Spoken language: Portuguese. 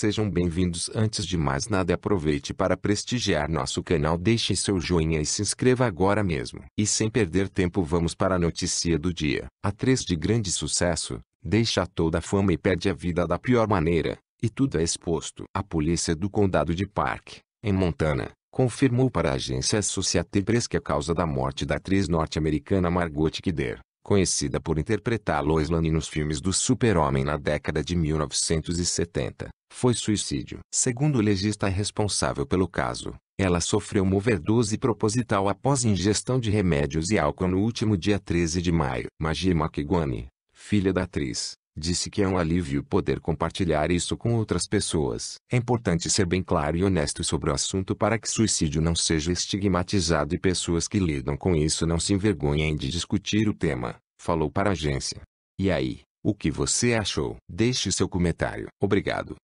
Sejam bem-vindos. Antes de mais nada, aproveite para prestigiar nosso canal. Deixe seu joinha e se inscreva agora mesmo. E sem perder tempo, vamos para a notícia do dia. Atriz de grande sucesso, deixa toda a fama e perde a vida da pior maneira, e tudo é exposto. A polícia do condado de Park, em Montana, confirmou para a agência Associated Press que a causa da morte da atriz norte-americana Margot Kidder conhecida por interpretar Lois Lane nos filmes do Super-Homem na década de 1970, foi suicídio. Segundo o legista responsável pelo caso, ela sofreu uma overdose proposital após ingestão de remédios e álcool no último dia 13 de maio. Magia Makigwani, filha da atriz, Disse que é um alívio poder compartilhar isso com outras pessoas. É importante ser bem claro e honesto sobre o assunto para que suicídio não seja estigmatizado e pessoas que lidam com isso não se envergonhem de discutir o tema, falou para a agência. E aí, o que você achou? Deixe seu comentário. Obrigado.